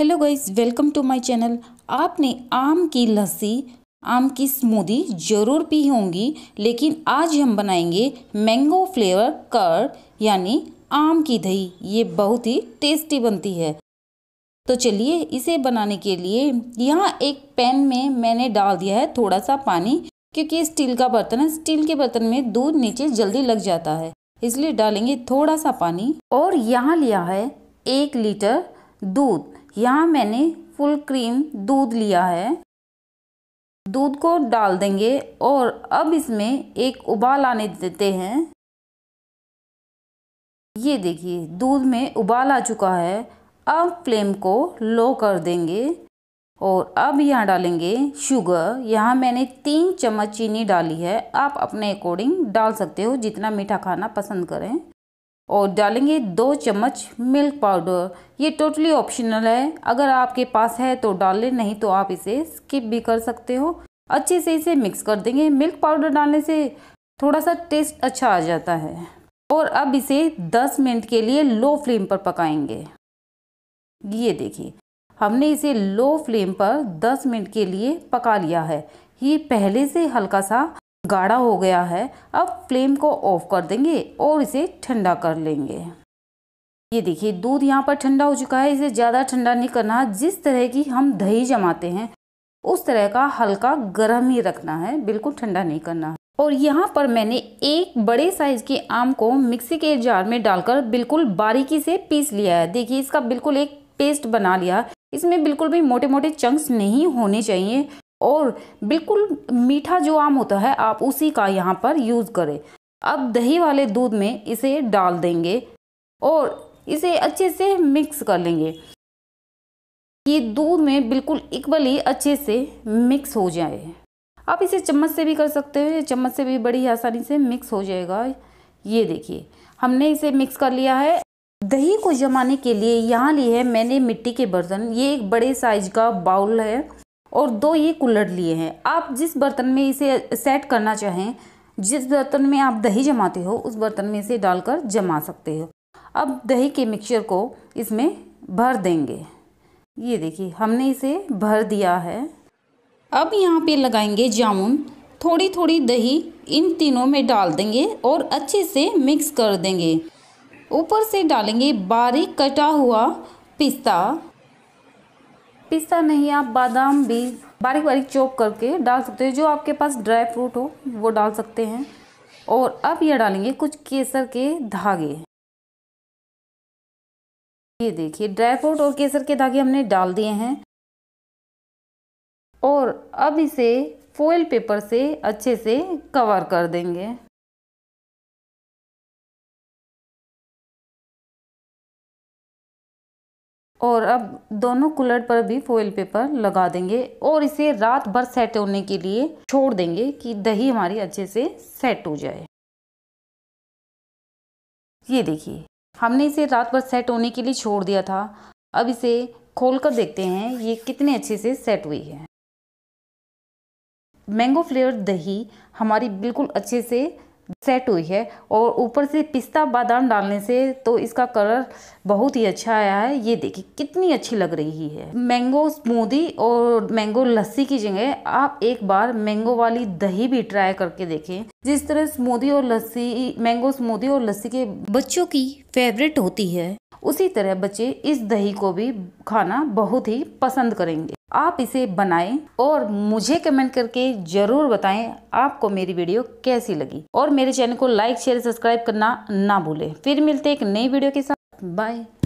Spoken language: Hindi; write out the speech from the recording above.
hello guys welcome to my channel आपने आम की लस्सी आम की स्मूदी ज़रूर पी होंगी लेकिन आज हम बनाएंगे मैंगो फ्लेवर कर यानी आम की दही ये बहुत ही टेस्टी बनती है तो चलिए इसे बनाने के लिए यहाँ एक पैन में मैंने डाल दिया है थोड़ा सा पानी क्योंकि स्टील का बर्तन है स्टील के बर्तन में दूध नीचे जल्दी लग जाता है इसलिए डालेंगे थोड़ा सा पानी और यहाँ लिया है एक लीटर दूध यहाँ मैंने फुल क्रीम दूध लिया है दूध को डाल देंगे और अब इसमें एक उबाल आने देते हैं ये देखिए दूध में उबाल आ चुका है अब फ्लेम को लो कर देंगे और अब यहाँ डालेंगे शुगर यहाँ मैंने तीन चम्मच चीनी डाली है आप अपने अकॉर्डिंग डाल सकते हो जितना मीठा खाना पसंद करें और डालेंगे दो चम्मच मिल्क पाउडर ये टोटली ऑप्शनल है अगर आपके पास है तो डाल लें नहीं तो आप इसे स्किप भी कर सकते हो अच्छे से इसे मिक्स कर देंगे मिल्क पाउडर डालने से थोड़ा सा टेस्ट अच्छा आ जाता है और अब इसे 10 मिनट के लिए लो फ्लेम पर पकाएंगे ये देखिए हमने इसे लो फ्लेम पर 10 मिनट के लिए पका लिया है ये पहले से हल्का सा गाढ़ा हो गया है अब फ्लेम को ऑफ कर देंगे और इसे ठंडा कर लेंगे ये देखिए दूध यहाँ पर ठंडा हो चुका है इसे ज़्यादा ठंडा नहीं करना जिस तरह की हम दही जमाते हैं उस तरह का हल्का गर्म ही रखना है बिल्कुल ठंडा नहीं करना और यहाँ पर मैंने एक बड़े साइज़ के आम को मिक्सी के जार में डालकर बिल्कुल बारीकी से पीस लिया है देखिए इसका बिल्कुल एक पेस्ट बना लिया इसमें बिल्कुल भी मोटे मोटे चंक्स नहीं होने चाहिए और बिल्कुल मीठा जो आम होता है आप उसी का यहाँ पर यूज़ करें अब दही वाले दूध में इसे डाल देंगे और इसे अच्छे से मिक्स कर लेंगे ये दूध में बिल्कुल इक्वली अच्छे से मिक्स हो जाए आप इसे चम्मच से भी कर सकते हैं चम्मच से भी बड़ी आसानी से मिक्स हो जाएगा ये देखिए हमने इसे मिक्स कर लिया है दही को जमाने के लिए यहाँ ली है मैंने मिट्टी के बर्तन ये एक बड़े साइज का बाउल है और दो ये कुल्लड़ लिए हैं आप जिस बर्तन में इसे सेट करना चाहें जिस बर्तन में आप दही जमाते हो उस बर्तन में इसे डालकर जमा सकते हो अब दही के मिक्सचर को इसमें भर देंगे ये देखिए हमने इसे भर दिया है अब यहाँ पे लगाएंगे जामुन थोड़ी थोड़ी दही इन तीनों में डाल देंगे और अच्छे से मिक्स कर देंगे ऊपर से डालेंगे बारीक कटा हुआ पिस्ता पिस्ता नहीं आप बादाम भी बारीक बारीक चॉप करके डाल सकते हो जो आपके पास ड्राई फ्रूट हो वो डाल सकते हैं और अब यह डालेंगे कुछ केसर के धागे ये देखिए ड्राई फ्रूट और केसर के धागे हमने डाल दिए हैं और अब इसे फोइल पेपर से अच्छे से कवर कर देंगे और अब दोनों कूलर पर भी फॉइल पेपर लगा देंगे और इसे रात भर सेट होने के लिए छोड़ देंगे कि दही हमारी अच्छे से सेट हो जाए ये देखिए हमने इसे रात भर सेट होने के लिए छोड़ दिया था अब इसे खोल कर देखते हैं ये कितने अच्छे से सेट हुई है मैंगो फ्लेवर दही हमारी बिल्कुल अच्छे से सेट हुई है और ऊपर से पिस्ता बादाम डालने से तो इसका कलर बहुत ही अच्छा आया है ये देखिए कितनी अच्छी लग रही है मैंगो स्मूदी और मैंगो लस्सी की जगह आप एक बार मैंगो वाली दही भी ट्राई करके देखें जिस तरह स्मूदी और लस्सी मैंगो स्मूदी और लस्सी के बच्चों की फेवरेट होती है उसी तरह बच्चे इस दही को भी खाना बहुत ही पसंद करेंगे आप इसे बनाएं और मुझे कमेंट करके ज़रूर बताएं आपको मेरी वीडियो कैसी लगी और मेरे चैनल को लाइक शेयर सब्सक्राइब करना ना भूलें फिर मिलते एक नई वीडियो के साथ बाय